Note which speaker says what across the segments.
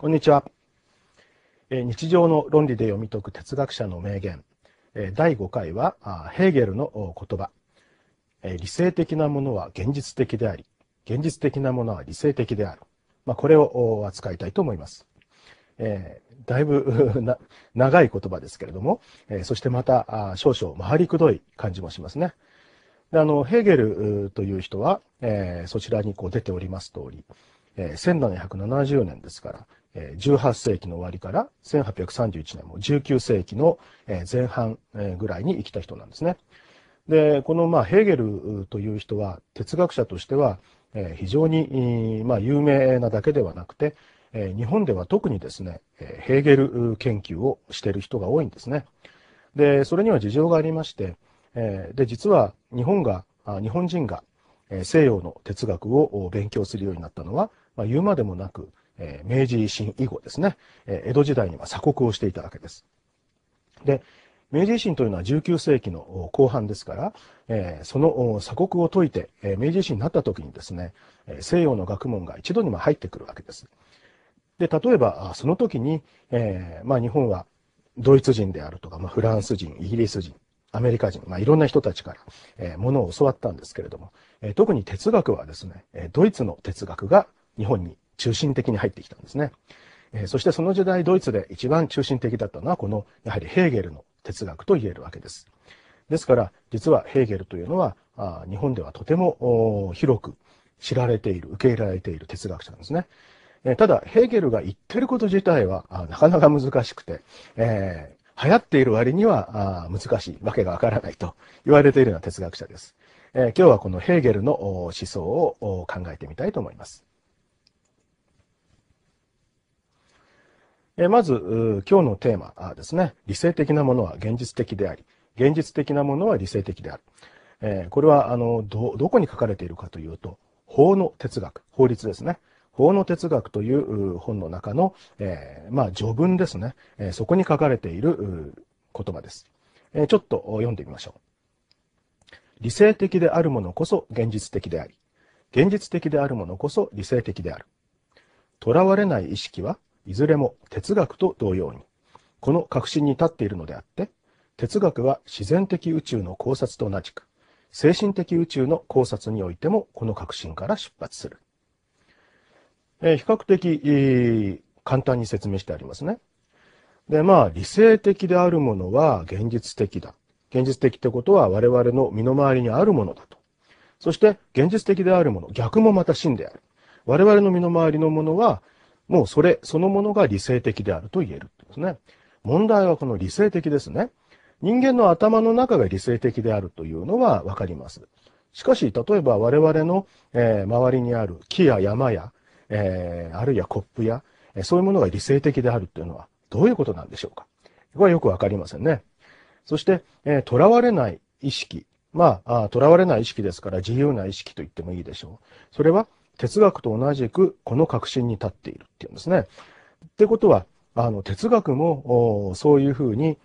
Speaker 1: こんにちは。日常の論理で読み解く哲学者の名言。第5回は、ヘーゲルの言葉。理性的なものは現実的であり、現実的なものは理性的である。まあ、これを扱いたいと思います。えー、だいぶ な長い言葉ですけれども、えー、そしてまたあ少々回りくどい感じもしますね。であのヘーゲルという人は、えー、そちらにこう出ております通り、えー、1770年ですから、18世紀の終わりから1831年も19世紀の前半ぐらいに生きた人なんですね。で、このまあヘーゲルという人は哲学者としては非常にまあ有名なだけではなくて、日本では特にですね、ヘーゲル研究をしている人が多いんですね。で、それには事情がありまして、で、実は日本が、日本人が西洋の哲学を勉強するようになったのは、まあ、言うまでもなく、え明治維新以後ですね、え江戸時代には鎖国をしていたわけです。で、明治維新というのは19世紀の後半ですから、えその鎖国を解いて、え明治維新になった時にですね、西洋の学問が一度にも入ってくるわけです。で、例えば、その時に、えまあ日本はドイツ人であるとか、まあ、フランス人、イギリス人、アメリカ人、まあ、いろんな人たちから、えものを教わったんですけれども、え特に哲学はですね、ドイツの哲学が日本に中心的に入ってきたんですね。えー、そしてその時代ドイツで一番中心的だったのはこのやはりヘーゲルの哲学と言えるわけです。ですから実はヘーゲルというのはあ日本ではとても広く知られている、受け入れられている哲学者なんですね。えー、ただヘーゲルが言ってること自体はあなかなか難しくて、えー、流行っている割には難しい、わけがわからないと言われているような哲学者です。え今日はこのヘーゲルの思想を考えてみたいと思います。えまず、今日のテーマですね。理性的なものは現実的であり、現実的なものは理性的である。えこれは、あの、ど、どこに書かれているかというと、法の哲学、法律ですね。法の哲学という本の中の、えまあ、序文ですね、えそこに書かれている言葉です、えちょっと読んでみましょう。理性的であるものこそ現実的であり、現実的であるものこそ理性的である。囚われない意識はいずれも哲学と同様に、この核心に立っているのであって、哲学は自然的宇宙の考察と同じく、精神的宇宙の考察においてもこの核心から出発する。えー、比較的、えー、簡単に説明してありますね。で、まあ、理性的であるものは現実的だ。現実的ってことは我々の身の回りにあるものだと。そして、現実的であるもの、逆もまた真である。我々の身の回りのものはもうそれそのものが理性的であると言えるんですね。問題はこの理性的ですね。人間の頭の中が理性的であるというのはわかります。しかし、例えば我々の、えー、周りにある木や山や、えー、あるいはコップや、えー、そういうものが理性的であるというのはどういうことなんでしょうかこれはよくわかりませんね。そして、え囚われない意識。まあ、囚われない意識ですから自由な意識と言ってもいいでしょう。それは哲学と同じくこの核心に立っているっていうんですね。ってことは、あの、哲学もそういうふうに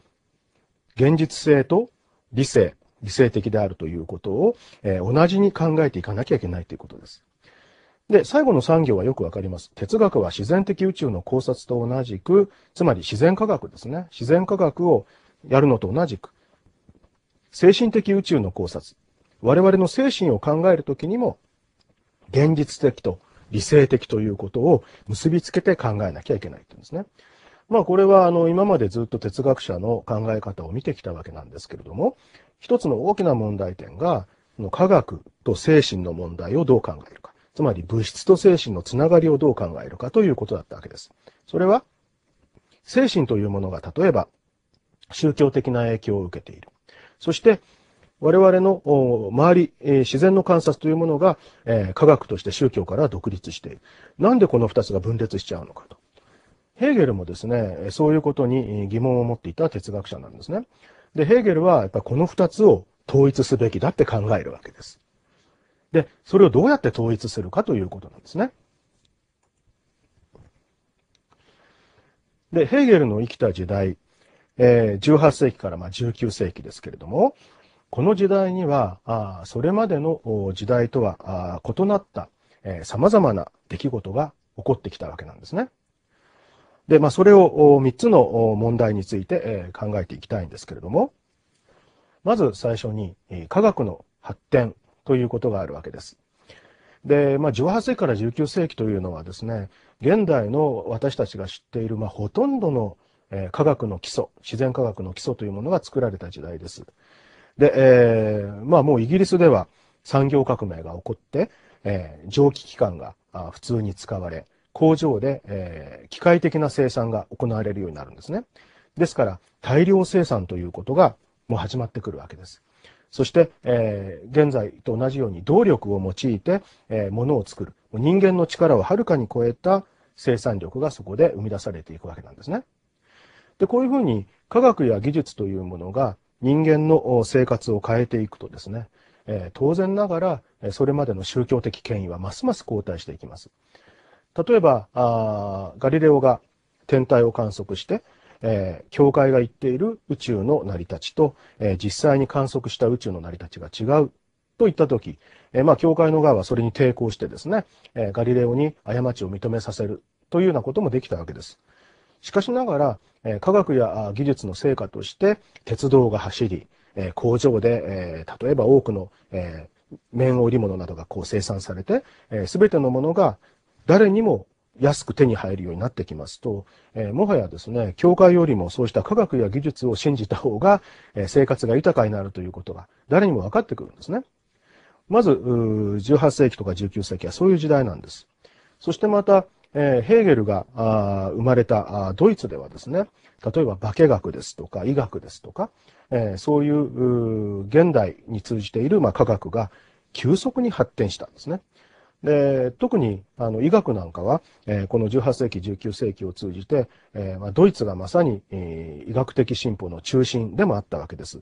Speaker 1: 現実性と理性、理性的であるということを、えー、同じに考えていかなきゃいけないということです。で、最後の産業はよくわかります。哲学は自然的宇宙の考察と同じく、つまり自然科学ですね。自然科学をやるのと同じく、精神的宇宙の考察。我々の精神を考えるときにも、現実的と理性的ということを結びつけて考えなきゃいけないっていうんですね。まあこれはあの今までずっと哲学者の考え方を見てきたわけなんですけれども、一つの大きな問題点が、科学と精神の問題をどう考えるか。つまり物質と精神のつながりをどう考えるかということだったわけです。それは、精神というものが例えば宗教的な影響を受けている。そして我々の周り、え自然の観察というものが、え科学として宗教から独立している。なんでこの二つが分裂しちゃうのかと。ヘーゲルもですね、そういうことに疑問を持っていた哲学者なんですね。で、ヘーゲルはやっぱこの二つを統一すべきだって考えるわけです。で、それをどうやって統一するかということなんですね。で、ヘーゲルの生きた時代、え18世紀からま19世紀ですけれども、この時代には、あそれまでの時代とは異なった、えま様々な出来事が起こってきたわけなんですね。で、まあ、それを3つの問題について考えていきたいんですけれども、まず最初に科学の発展ということがあるわけです。で、まあ、18世紀から19世紀というのはですね、現代の私たちが知っている、まあ、ほとんどの科学の基礎、自然科学の基礎というものが作られた時代です。で、えー、まあもうイギリスでは産業革命が起こって、えー、蒸気機関が普通に使われ、工場で、えー、機械的な生産が行われるようになるんですね。ですから、大量生産ということがもう始まってくるわけです。そして、えー、現在と同じように動力を用いて、えー、物を作る。人間の力をはるかに超えた生産力がそこで生み出されていくわけなんですね。で、こういうふうに科学や技術というものが人間の生活を変えていくとですね、え当然ながら、それまでの宗教的権威はますます後退していきます。例えば、あガリレオが天体を観測して、え教会が言っている宇宙の成り立ちと、え実際に観測した宇宙の成り立ちが違うといったとき、えまあ、教会の側はそれに抵抗してですね、えガリレオに過ちを認めさせるというようなこともできたわけです。しかしながら、え科学や技術の成果として鉄道が走り、え工場で、え例えば多くの、え綿織物などがこう生産されて、す、べ、てのものが誰にも安く手に入るようになってきますと、えもはやですね、教会よりもそうした科学や技術を信じた方が、え生活が豊かになるということが誰にも分かってくるんですね。まず、18世紀とか19世紀はそういう時代なんです。そしてまた、えー、ヘーゲルが生まれたドイツではですね、例えば化学ですとか医学ですとか、えー、そういう現代に通じている、まあ、科学が急速に発展したんですね。で特にあの医学なんかは、えー、この18世紀、19世紀を通じて、えーまあ、ドイツがまさに、えー、医学的進歩の中心でもあったわけです。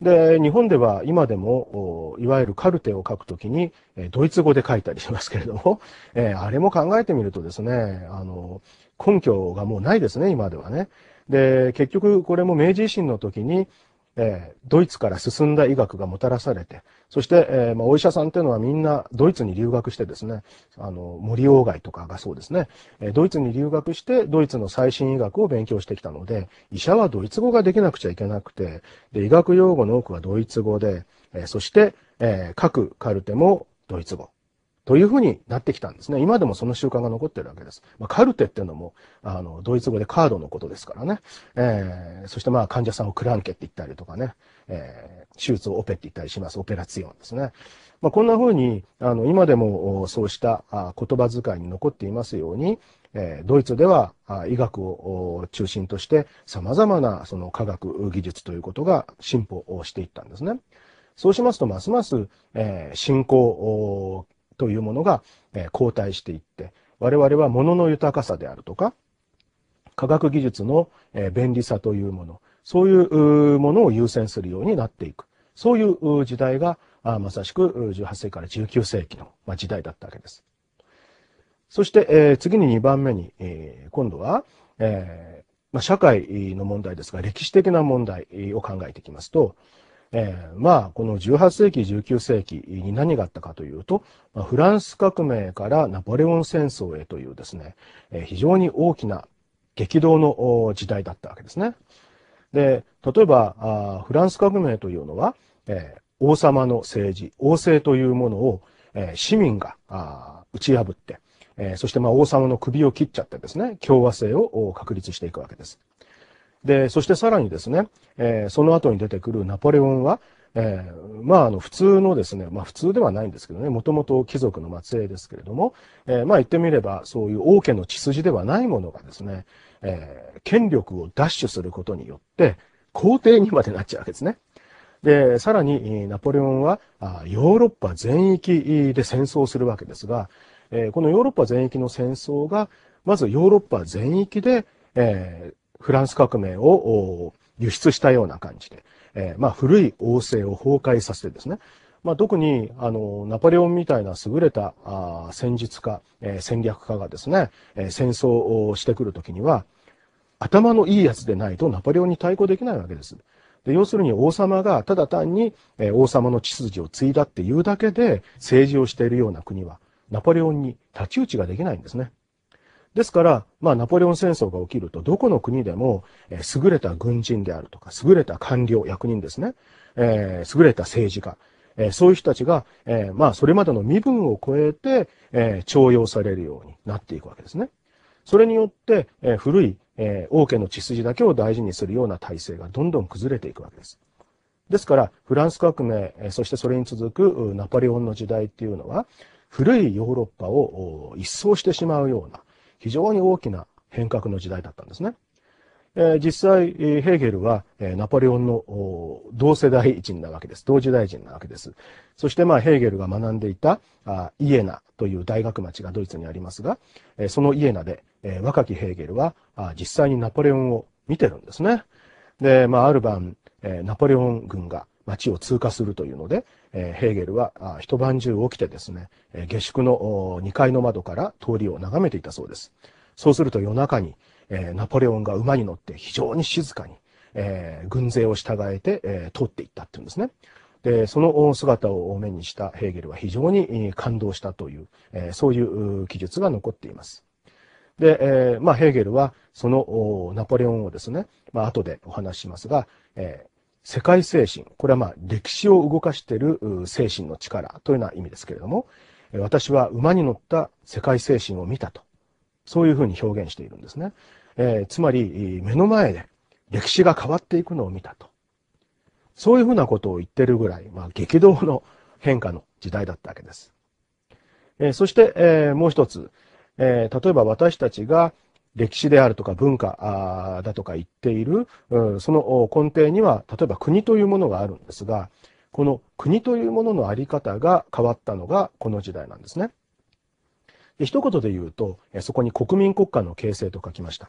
Speaker 1: で、日本では今でも、いわゆるカルテを書くときに、ドイツ語で書いたりしますけれども、えー、あれも考えてみるとですね、あの、根拠がもうないですね、今ではね。で、結局これも明治維新の時に、えー、ドイツから進んだ医学がもたらされて、そして、えー、まあ、お医者さんっていうのはみんなドイツに留学してですね、あの、森鴎外とかがそうですね、えー、ドイツに留学してドイツの最新医学を勉強してきたので、医者はドイツ語ができなくちゃいけなくて、で医学用語の多くはドイツ語で、えそして、え各カルテもドイツ語。というふうになってきたんですね。今でもその習慣が残ってるわけです。まあ、カルテっていうのも、あの、ドイツ語でカードのことですからね。えー、そしてまあ患者さんをクランケって言ったりとかね、えー、手術をオペって言ったりします。オペラツィオンですね。まあ、こんなふうに、あの、今でもそうした言葉遣いに残っていますように、えドイツでは医学を中心として様々なその科学技術ということが進歩をしていったんですね。そうしますとますます、えー、信仰というものが、え後退していって、我々は物の豊かさであるとか、科学技術の便利さというもの、そういうものを優先するようになっていく。そういう時代が、まさしく18世紀から19世紀の時代だったわけです。そして、え次に2番目に、え今度は、えま社会の問題ですが、歴史的な問題を考えていきますと、えー、まあ、この18世紀、19世紀に何があったかというと、まあ、フランス革命からナポレオン戦争へというですね、えー、非常に大きな激動の時代だったわけですね。で、例えば、あフランス革命というのは、えー、王様の政治、王政というものを、えー、市民があ打ち破って、えー、そしてまあ王様の首を切っちゃってですね、共和制を確立していくわけです。で、そしてさらにですね、えー、その後に出てくるナポレオンは、えー、まあ、あの、普通のですね、まあ、普通ではないんですけどね、もともと貴族の末裔ですけれども、えー、まあ、言ってみれば、そういう王家の血筋ではないものがですね、えー、権力を奪取することによって、皇帝にまでなっちゃうわけですね。で、さらに、ナポレオンは、ヨーロッパ全域で戦争するわけですが、えこのヨーロッパ全域の戦争が、まずヨーロッパ全域で、えー、フランス革命を輸出したような感じで、えー、まあ、古い王政を崩壊させてですね、まあ、特にあのナポレオンみたいな優れたあ戦術家、えー、戦略家がですね、えー、戦争をしてくるときには、頭のいいやつでないとナポレオンに対抗できないわけです。で要するに王様がただ単に、えー、王様の血筋を継いだっていうだけで政治をしているような国はナポレオンに太刀打ちができないんですね。ですから、まあ、ナポレオン戦争が起きると、どこの国でも、えー、優れた軍人であるとか、優れた官僚、役人ですね、えー、優れた政治家、えー、そういう人たちが、えまあ、それまでの身分を超えて、え徴用されるようになっていくわけですね。それによって、え古い、え王家の血筋だけを大事にするような体制がどんどん崩れていくわけです。ですから、フランス革命、えそしてそれに続くナポレオンの時代っていうのは、古いヨーロッパを一掃してしまうような、非常に大きな変革の時代だったんですね。え実際、ヘーゲルは、えナポレオンの同世代人なわけです。同時代人なわけです。そして、まあ、ヘーゲルが学んでいたあイエナという大学町がドイツにありますが、えそのイエナで、え若きヘーゲルはあ実際にナポレオンを見てるんですね。で、まあ、ある晩、えナポレオン軍が街を通過するというので、えヘーゲルは一晩中起きてですね、下宿の2階の窓から通りを眺めていたそうです。そうすると夜中に、えナポレオンが馬に乗って非常に静かに、え軍勢を従えて、え通っていったっていうんですね。で、その姿を目にしたヘーゲルは非常に感動したという、えそういう記述が残っています。で、えまあ、ヘーゲルは、そのナポレオンをですね、まあ、後でお話ししますが、え世界精神、これはまあ歴史を動かしている精神の力というような意味ですけれども、私は馬に乗った世界精神を見たと、そういうふうに表現しているんですね。えー、つまり、目の前で歴史が変わっていくのを見たと。そういうふうなことを言ってるぐらい、まあ、激動の変化の時代だったわけです。えー、そして、えー、もう一つ、え例えば私たちが、歴史であるとか文化だとか言っている、その根底には、例えば国というものがあるんですが、この国というもののあり方が変わったのがこの時代なんですね。で一言で言うと、そこに国民国家の形成と書きました。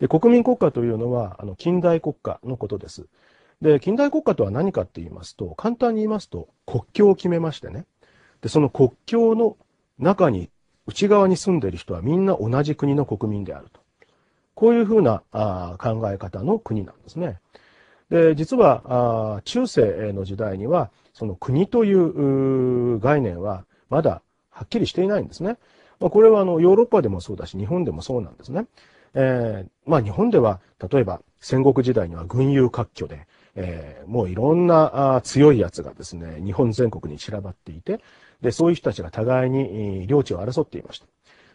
Speaker 1: で国民国家というのはあの近代国家のことです。で、近代国家とは何かって言いますと、簡単に言いますと、国境を決めましてね。で、その国境の中に、内側に住んでいる人はみんな同じ国の国民であると。こういうふうなあ考え方の国なんですね。で、実は、中世の時代には、その国という概念はまだはっきりしていないんですね。まこれはあのヨーロッパでもそうだし、日本でもそうなんですね。えー、まあ日本では、例えば戦国時代には群雄割拠で、えー、もういろんなあ強いやつがですね、日本全国に散らばっていて、で、そういう人たちが互いに領地を争っていました。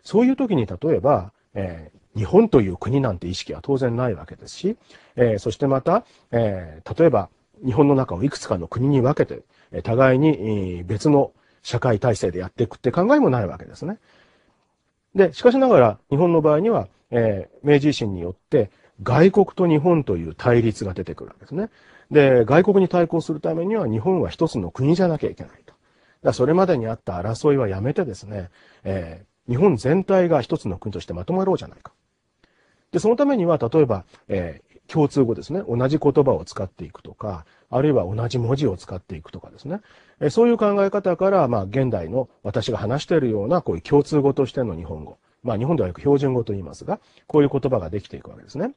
Speaker 1: そういう時に例えば、えー、日本という国なんて意識は当然ないわけですし、えー、そしてまた、えー、例えば日本の中をいくつかの国に分けて、え互いに別の社会体制でやっていくって考えもないわけですね。で、しかしながら日本の場合には、えー、明治維新によって外国と日本という対立が出てくるわけですね。で、外国に対抗するためには日本は一つの国じゃなきゃいけないと。だそれまでにあった争いはやめてですね、えー、日本全体が一つの国としてまとまろうじゃないか。で、そのためには、例えば、えー、共通語ですね。同じ言葉を使っていくとか、あるいは同じ文字を使っていくとかですね。えー、そういう考え方から、まあ、現代の私が話しているような、こういう共通語としての日本語。まあ、日本ではよく標準語と言いますが、こういう言葉ができていくわけですね。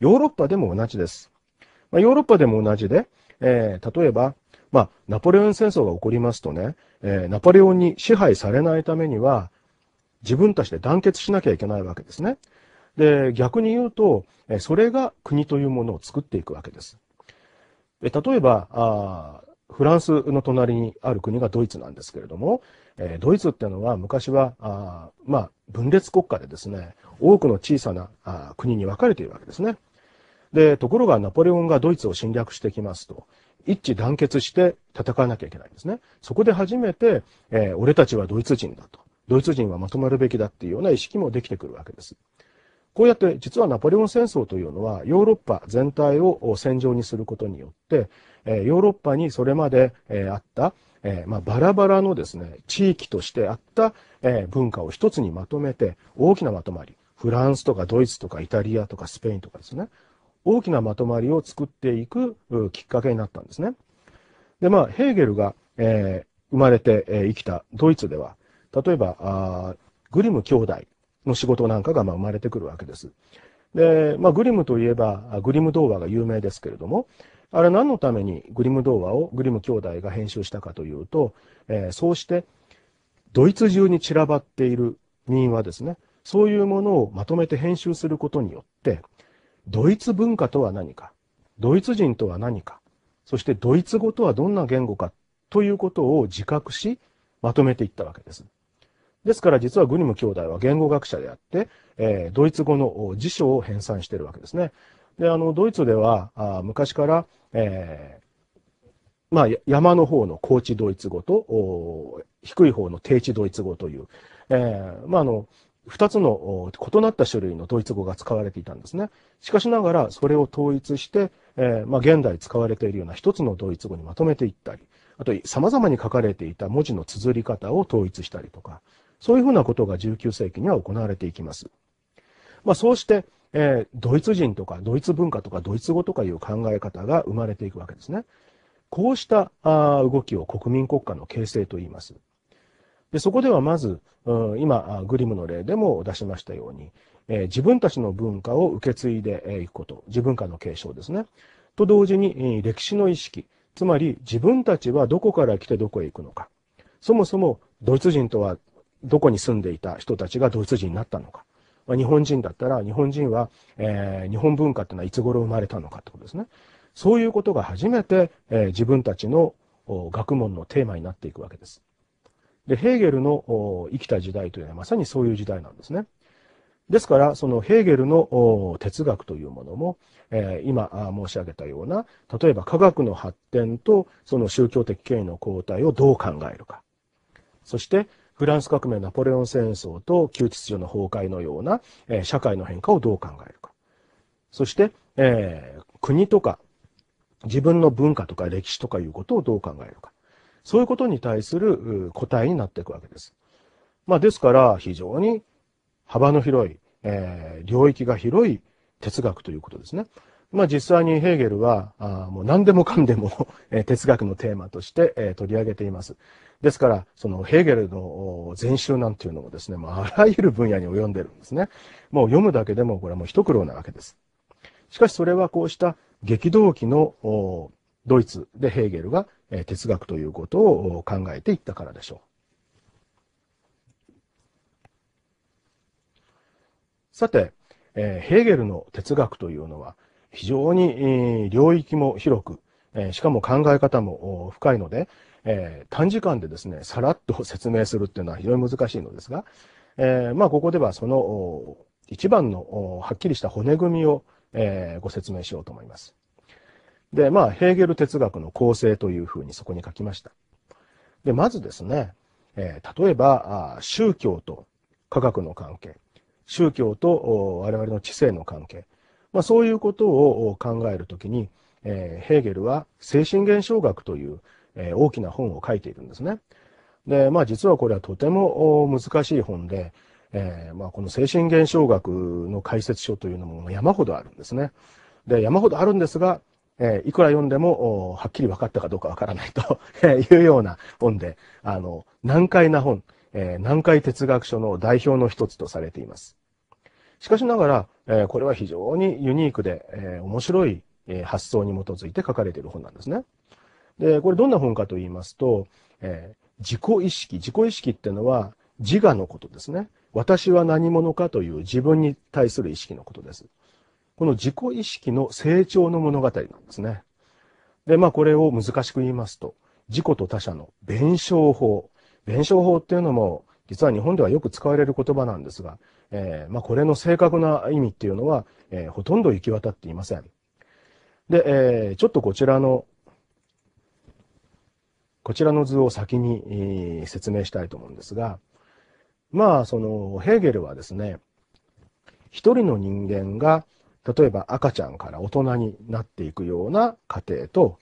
Speaker 1: ヨーロッパでも同じです。まあ、ヨーロッパでも同じで、えー、例えば、まあ、ナポレオン戦争が起こりますとね、えー、ナポレオンに支配されないためには、自分たちで団結しなきゃいけないわけですね。で、逆に言うと、それが国というものを作っていくわけです。で例えばあ、フランスの隣にある国がドイツなんですけれども、えドイツっていうのは昔は、あまあ、分裂国家でですね、多くの小さなあ国に分かれているわけですね。で、ところがナポレオンがドイツを侵略してきますと、一致団結して戦わなきゃいけないんですね。そこで初めて、えー、俺たちはドイツ人だと。ドイツ人はまとまるべきだっていうような意識もできてくるわけです。こうやって実はナポレオン戦争というのはヨーロッパ全体を戦場にすることによって、えヨーロッパにそれまで、えあった、えまあ、バラバラのですね、地域としてあった、え文化を一つにまとめて大きなまとまり、フランスとかドイツとかイタリアとかスペインとかですね、大きなまとまりを作っていくきっかけになったんですね。で、まあ、ヘーゲルが、えー、生まれて、えー、生きたドイツでは、例えば、あグリム兄弟の仕事なんかがまあ生まれてくるわけです。で、まあ、グリムといえば、グリム童話が有名ですけれども、あれ何のためにグリム童話をグリム兄弟が編集したかというと、えー、そうしてドイツ中に散らばっている民話ですね。そういうものをまとめて編集することによって、ドイツ文化とは何か、ドイツ人とは何か、そしてドイツ語とはどんな言語かということを自覚し、まとめていったわけです。ですから実はグリム兄弟は言語学者であって、えー、ドイツ語の辞書を編纂しているわけですね。で、あの、ドイツでは、あ昔から、えー、まあ、山の方の高地ドイツ語と、低い方の低地ドイツ語という、えー、まあ、あの、二つの異なった種類のドイツ語が使われていたんですね。しかしながら、それを統一して、えー、まあ、現代使われているような一つのドイツ語にまとめていったり、あと、様々に書かれていた文字の綴り方を統一したりとか、そういうふうなことが19世紀には行われていきます。まあ、そうして、えー、ドイツ人とかドイツ文化とかドイツ語とかいう考え方が生まれていくわけですね。こうしたあ動きを国民国家の形成と言います。でそこではまず、うん、今、グリムの例でも出しましたように、えー、自分たちの文化を受け継いでいくこと、自分化の継承ですね。と同時に、えー、歴史の意識、つまり自分たちはどこから来てどこへ行くのか。そもそもドイツ人とはどこに住んでいた人たちがドイツ人になったのか。まあ、日本人だったら、日本人は、えー、日本文化っていうのはいつ頃生まれたのかってことですね。そういうことが初めて、えー、自分たちの学問のテーマになっていくわけです。で、ヘーゲルの生きた時代というのはまさにそういう時代なんですね。ですから、そのヘーゲルの哲学というものも、えー、今申し上げたような、例えば科学の発展とその宗教的権威の交代をどう考えるか。そして、フランス革命ナポレオン戦争と旧秩序の崩壊のような、えー、社会の変化をどう考えるか。そして、えー、国とか自分の文化とか歴史とかいうことをどう考えるか。そういうことに対する答えになっていくわけです。まあ、ですから、非常に幅の広い、えー、領域が広い哲学ということですね。まあ、実際にヘーゲルは、あもう何でもかんでも 哲学のテーマとして、えー、取り上げています。ですから、そのヘーゲルの全集なんていうのもですね、あ、あらゆる分野に及んでるんですね。もう読むだけでもこれはもう一苦労なわけです。しかしそれはこうした激動期のドイツでヘーゲルが哲学ということを考えていったからでしょう。さて、ヘーゲルの哲学というのは非常に、領域も広く、しかも考え方も深いので、えー、短時間でですね、さらっと説明するっていうのは非常に難しいのですが、えー、まあ、ここではその一番のはっきりした骨組みを、えー、ご説明しようと思います。で、まあ、ヘーゲル哲学の構成というふうにそこに書きました。で、まずですね、えー、例えば、宗教と科学の関係、宗教と我々の知性の関係、まあ、そういうことを考えるときに、えー、ヘーゲルは精神現象学という、えー、大きな本を書いているんですね。で、まあ実はこれはとても難しい本で、えー、まあこの精神現象学の解説書というのも山ほどあるんですね。で、山ほどあるんですが、えー、いくら読んでも、はっきり分かったかどうかわからないと いうような本で、あの、難解な本、えー、難解哲学書の代表の一つとされています。しかしながら、えー、これは非常にユニークで、えー、面白い発想に基づいて書かれている本なんですね。で、これどんな本かと言いますと、えー、自己意識。自己意識っていうのは自我のことですね。私は何者かという自分に対する意識のことです。この自己意識の成長の物語なんですね。で、まあこれを難しく言いますと、自己と他者の弁証法。弁証法っていうのも、実は日本ではよく使われる言葉なんですが、えー、まあ、これの正確な意味っていうのは、えー、ほとんど行き渡っていません。で、えー、ちょっとこちらのこちらの図を先に説明したいと思うんですが、まあ、その、ヘーゲルはですね、一人の人間が、例えば赤ちゃんから大人になっていくような過程と、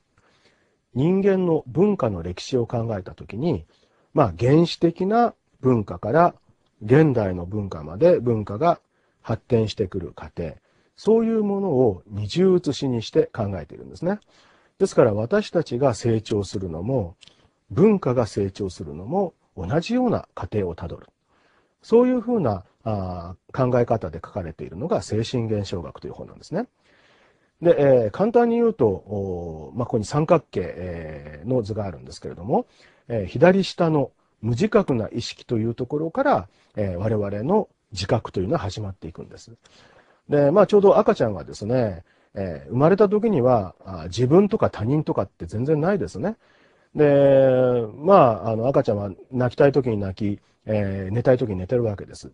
Speaker 1: 人間の文化の歴史を考えたときに、まあ、原始的な文化から現代の文化まで文化が発展してくる過程、そういうものを二重写しにして考えているんですね。ですから私たちが成長するのも、文化が成長するのも同じような過程をたどる。そういうふうなあ考え方で書かれているのが精神現象学という本なんですね。で、えー、簡単に言うと、まあ、ここに三角形、えー、の図があるんですけれども、えー、左下の無自覚な意識というところから、え我々の自覚というのは始まっていくんです。で、まあ、ちょうど赤ちゃんがですね、えー、生まれた時にはあ自分とか他人とかって全然ないですね。で、まあ、あの赤ちゃんは泣きたい時に泣き、えー、寝たい時に寝てるわけです。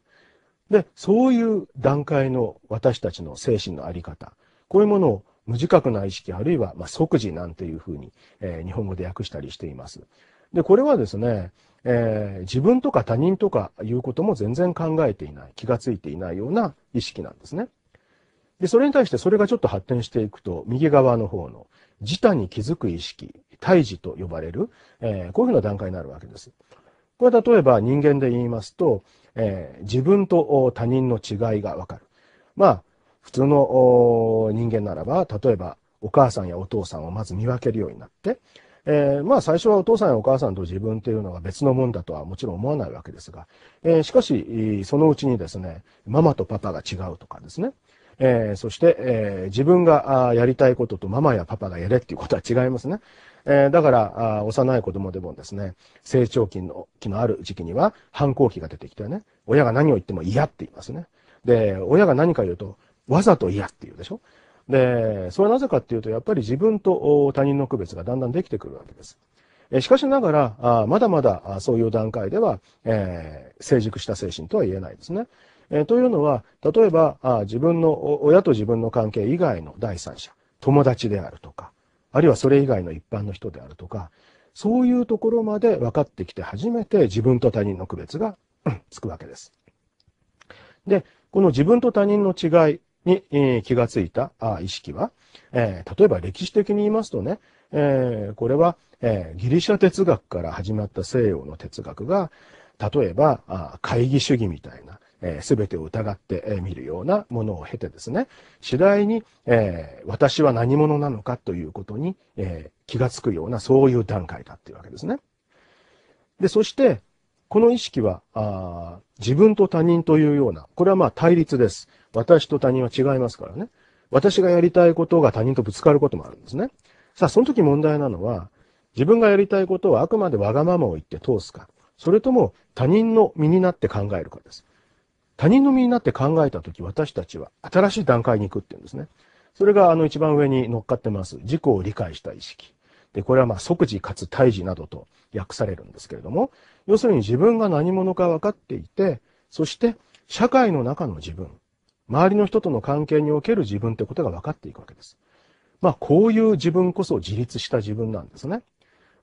Speaker 1: で、そういう段階の私たちの精神のあり方、こういうものを無自覚な意識、あるいは、まあ、即時なんていうふうに、えー、日本語で訳したりしています。で、これはですね、えー、自分とか他人とかいうことも全然考えていない、気がついていないような意識なんですね。で、それに対してそれがちょっと発展していくと、右側の方の、自他に気づく意識、胎児と呼ばれる、えー、こういうふうな段階になるわけです。これ例えば人間で言いますと、えー、自分と他人の違いがわかる。まあ、普通の人間ならば、例えばお母さんやお父さんをまず見分けるようになって、えー、まあ最初はお父さんやお母さんと自分というのが別のもんだとはもちろん思わないわけですが、えー、しかし、そのうちにですね、ママとパパが違うとかですね、えー、そして、えー、自分がやりたいこととママやパパがやれっていうことは違いますね。えー、だから、幼い子供でもですね、成長期の期のある時期には反抗期が出てきてね、親が何を言っても嫌って言いますね。で、親が何か言うと、わざと嫌って言うでしょ。で、それはなぜかっていうと、やっぱり自分と他人の区別がだんだんできてくるわけです。しかしながら、まだまだそういう段階では、えー、成熟した精神とは言えないですね。えー、というのは、例えば、あ自分の、親と自分の関係以外の第三者、友達であるとか、あるいはそれ以外の一般の人であるとか、そういうところまで分かってきて初めて自分と他人の区別がつくわけです。で、この自分と他人の違いに、えー、気がついたあ意識は、えー、例えば歴史的に言いますとね、えー、これは、えギリシャ哲学から始まった西洋の哲学が、例えばあ会議主義みたいな、えー、全てを疑ってみるようなものを経てですね、次第に、えー、私は何者なのかということに、えー、気がつくような、そういう段階だっていうわけですね。で、そして、この意識は、あ自分と他人というような、これはまあ対立です。私と他人は違いますからね。私がやりたいことが他人とぶつかることもあるんですね。さあ、その時問題なのは、自分がやりたいことをあくまでわがままを言って通すか、それとも他人の身になって考えるかです。他人の身になって考えたとき、私たちは新しい段階に行くっていうんですね。それがあの一番上に乗っかってます。自己を理解した意識。で、これはまあ即時かつ退治などと訳されるんですけれども、要するに自分が何者か分かっていて、そして社会の中の自分、周りの人との関係における自分ってことが分かっていくわけです。まあこういう自分こそ自立した自分なんですね。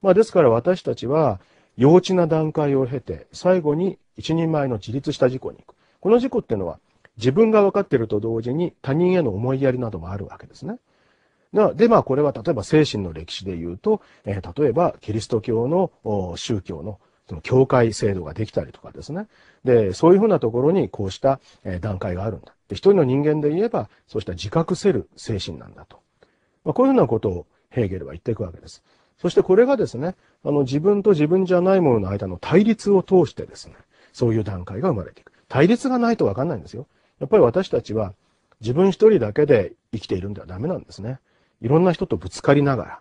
Speaker 1: まあですから私たちは幼稚な段階を経て、最後に一人前の自立した自己に行く。この事故っていうのは、自分が分かっていると同時に他人への思いやりなどもあるわけですね。で、まあ、これは例えば精神の歴史で言うと、えー、例えばキリスト教の宗教のその教会制度ができたりとかですね。で、そういうふうなところにこうした段階があるんだ。で一人の人間で言えば、そうした自覚せる精神なんだと。まあ、こういうふうなことをヘーゲルは言っていくわけです。そしてこれがですね、あの自分と自分じゃないものの間の対立を通してですね、そういう段階が生まれていく。対立がないとわかんないんですよ。やっぱり私たちは自分一人だけで生きているんではダメなんですね。いろんな人とぶつかりながら、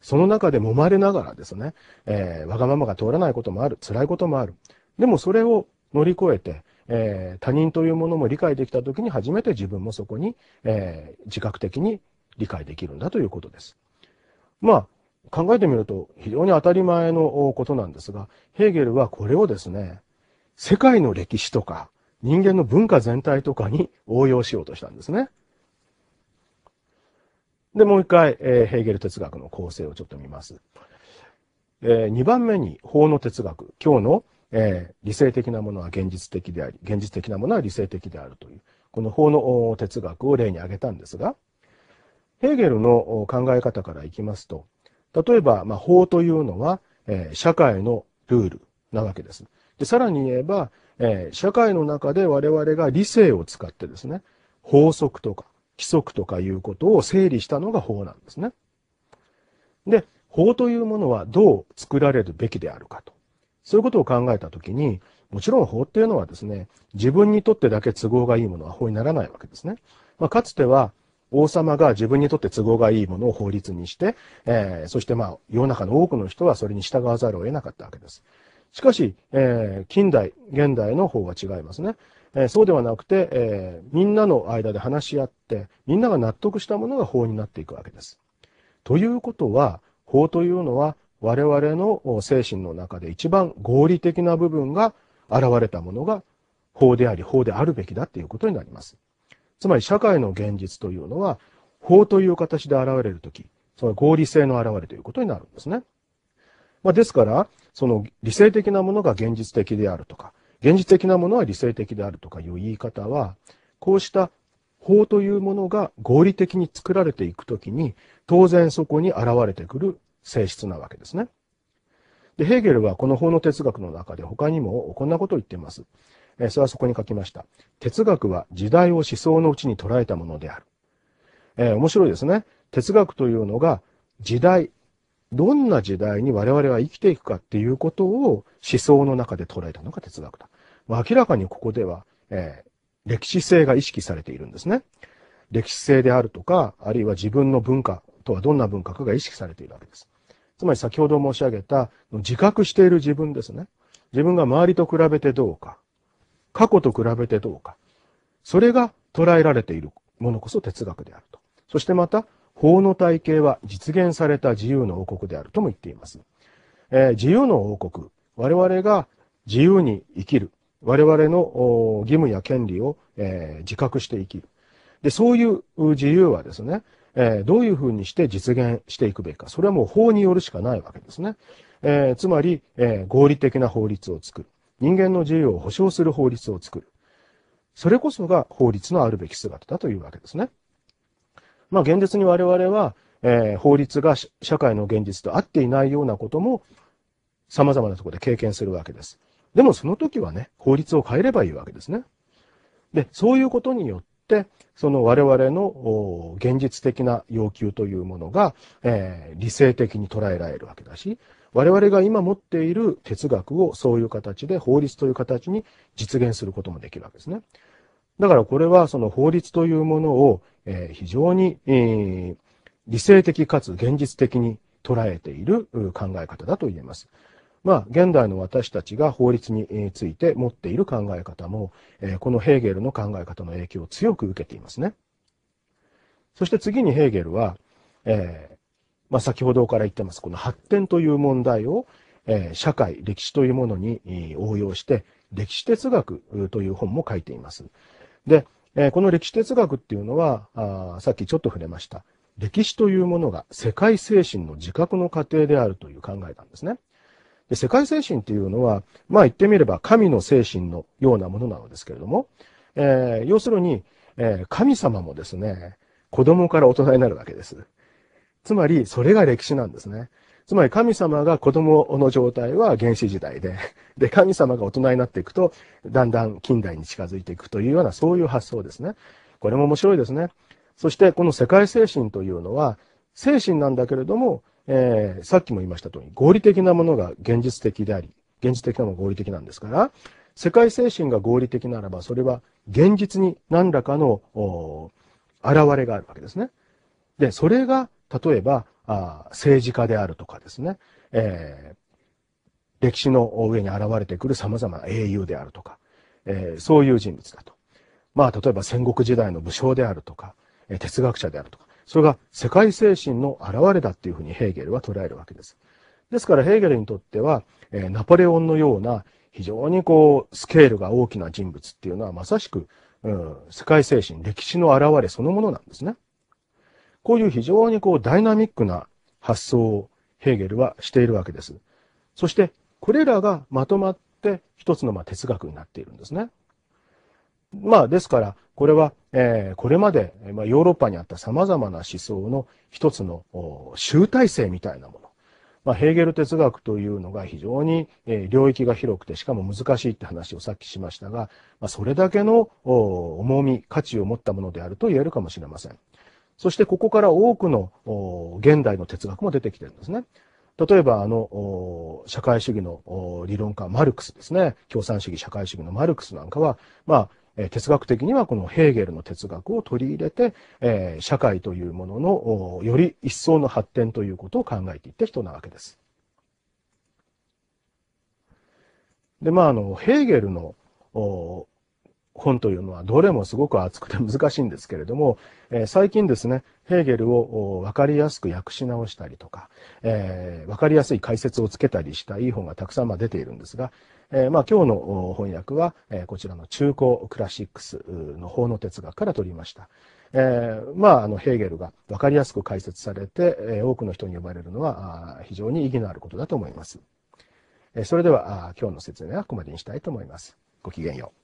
Speaker 1: その中で揉まれながらですね、えー、わがままが通らないこともある、辛いこともある。でもそれを乗り越えて、えー、他人というものも理解できた時に初めて自分もそこに、えー、自覚的に理解できるんだということです。まあ、考えてみると非常に当たり前のことなんですが、ヘーゲルはこれをですね、世界の歴史とか、人間の文化全体とかに応用しようとしたんですね。で、もう一回、えー、ヘーゲル哲学の構成をちょっと見ます。えー、2番目に法の哲学。今日の、えー、理性的なものは現実的であり、現実的なものは理性的であるという、この法の哲学を例に挙げたんですが、ヘーゲルの考え方からいきますと、例えば、まあ、法というのは、えー、社会のルールなわけです。で、さらに言えば、えー、社会の中で我々が理性を使ってですね、法則とか規則とかいうことを整理したのが法なんですね。で、法というものはどう作られるべきであるかと。そういうことを考えたときに、もちろん法っていうのはですね、自分にとってだけ都合がいいものは法にならないわけですね。まあ、かつては、王様が自分にとって都合がいいものを法律にして、えー、そしてまあ世の中の多くの人はそれに従わざるを得なかったわけです。しかし、えー、近代、現代の方は違いますね。えー、そうではなくて、えー、みんなの間で話し合って、みんなが納得したものが法になっていくわけです。ということは、法というのは我々の精神の中で一番合理的な部分が現れたものが法であり、法であるべきだっていうことになります。つまり社会の現実というのは、法という形で現れるとき、その合理性の現れということになるんですね。まあ、ですから、その理性的なものが現実的であるとか、現実的なものは理性的であるとかいう言い方は、こうした法というものが合理的に作られていくときに、当然そこに現れてくる性質なわけですね。で、ヘーゲルはこの法の哲学の中で他にもこんなことを言っています。えそれはそこに書きました。哲学は時代を思想のうちに捉えたものである。えー、面白いですね。哲学というのが時代、どんな時代に我々は生きていくかっていうことを思想の中で捉えたのが哲学だ。明らかにここでは、えー、歴史性が意識されているんですね。歴史性であるとか、あるいは自分の文化とはどんな文化かが意識されているわけです。つまり先ほど申し上げた、自覚している自分ですね。自分が周りと比べてどうか、過去と比べてどうか、それが捉えられているものこそ哲学であると。そしてまた、法の体系は実現された自由の王国であるとも言っています。えー、自由の王国、我々が自由に生きる、我々の義務や権利を、えー、自覚して生きる。で、そういう自由はですね、えー、どういうふうにして実現していくべきか。それはもう法によるしかないわけですね。えー、つまり、えー、合理的な法律を作る。人間の自由を保障する法律を作る。それこそが法律のあるべき姿だというわけですね。まあ、現実に我々は、えー、法律が社会の現実と合っていないようなことも、様々なところで経験するわけです。でもその時はね、法律を変えればいいわけですね。で、そういうことによって、その我々の現実的な要求というものが、えー、理性的に捉えられるわけだし、我々が今持っている哲学をそういう形で法律という形に実現することもできるわけですね。だからこれはその法律というものを、え非常に、理性的かつ現実的に捉えている考え方だと言えます。まあ、現代の私たちが法律について持っている考え方も、このヘーゲルの考え方の影響を強く受けていますね。そして次にヘーゲルは、えー、まあ、先ほどから言ってます、この発展という問題を、えー、社会、歴史というものに応用して、歴史哲学という本も書いています。で、えこの歴史哲学っていうのはあ、さっきちょっと触れました。歴史というものが世界精神の自覚の過程であるという考えなんですね。で世界精神っていうのは、まあ言ってみれば神の精神のようなものなのですけれども、えー、要するに、えー、神様もですね、子供から大人になるわけです。つまり、それが歴史なんですね。つまり神様が子供の状態は原始時代で、で、神様が大人になっていくと、だんだん近代に近づいていくというような、そういう発想ですね。これも面白いですね。そして、この世界精神というのは、精神なんだけれども、えー、さっきも言いました通り、合理的なものが現実的であり、現実的なものが合理的なんですから、世界精神が合理的ならば、それは現実に何らかの現れがあるわけですね。で、それが例えば、あ政治家であるとかですね、えー、歴史の上に現れてくる様々な英雄であるとか、えー、そういう人物だと。まあ、例えば戦国時代の武将であるとか、えー、哲学者であるとか、それが世界精神の現れだっていうふうにヘーゲルは捉えるわけです。ですからヘーゲルにとっては、えー、ナポレオンのような非常にこう、スケールが大きな人物っていうのはまさしく、うん、世界精神、歴史の現れそのものなんですね。こういう非常にこうダイナミックな発想をヘーゲルはしているわけです。そして、これらがまとまって一つのま哲学になっているんですね。まあ、ですから、これは、えー、これまで、まヨーロッパにあった様々な思想の一つの集大成みたいなもの。まあ、ヘーゲル哲学というのが非常に、え領域が広くて、しかも難しいって話をさっきしましたが、まあ、それだけの重み、価値を持ったものであると言えるかもしれません。そしてここから多くの現代の哲学も出てきてるんですね。例えば、あの、社会主義の理論家、マルクスですね。共産主義、社会主義のマルクスなんかは、まあ、哲学的にはこのヘーゲルの哲学を取り入れて、え社会というもののより一層の発展ということを考えていった人なわけです。で、まあ、あの、ヘーゲルの本というのはどれもすごく厚くて難しいんですけれども、えー、最近ですね、ヘーゲルを分かりやすく訳し直したりとか、えー、分かりやすい解説をつけたりしたいい本がたくさんま出ているんですが、えー、まあ、今日の翻訳は、えこちらの中古クラシックスの法の哲学から取りました。えー、まあ、あの、ヘーゲルが分かりやすく解説されて、え多くの人に呼ばれるのは非常に意義のあることだと思います。えそれでは、今日の説明はここまでにしたいと思います。ごきげんよう。